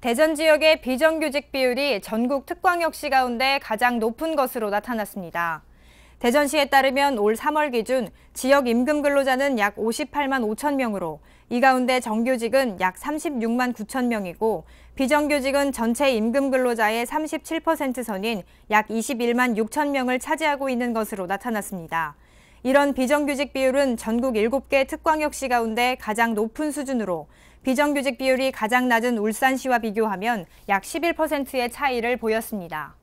대전 지역의 비정규직 비율이 전국 특광역시 가운데 가장 높은 것으로 나타났습니다. 대전시에 따르면 올 3월 기준 지역 임금 근로자는 약 58만 5천 명으로 이 가운데 정규직은 약 36만 9천 명이고 비정규직은 전체 임금 근로자의 37% 선인 약 21만 6천 명을 차지하고 있는 것으로 나타났습니다. 이런 비정규직 비율은 전국 7개 특광역시 가운데 가장 높은 수준으로 비정규직 비율이 가장 낮은 울산시와 비교하면 약 11%의 차이를 보였습니다.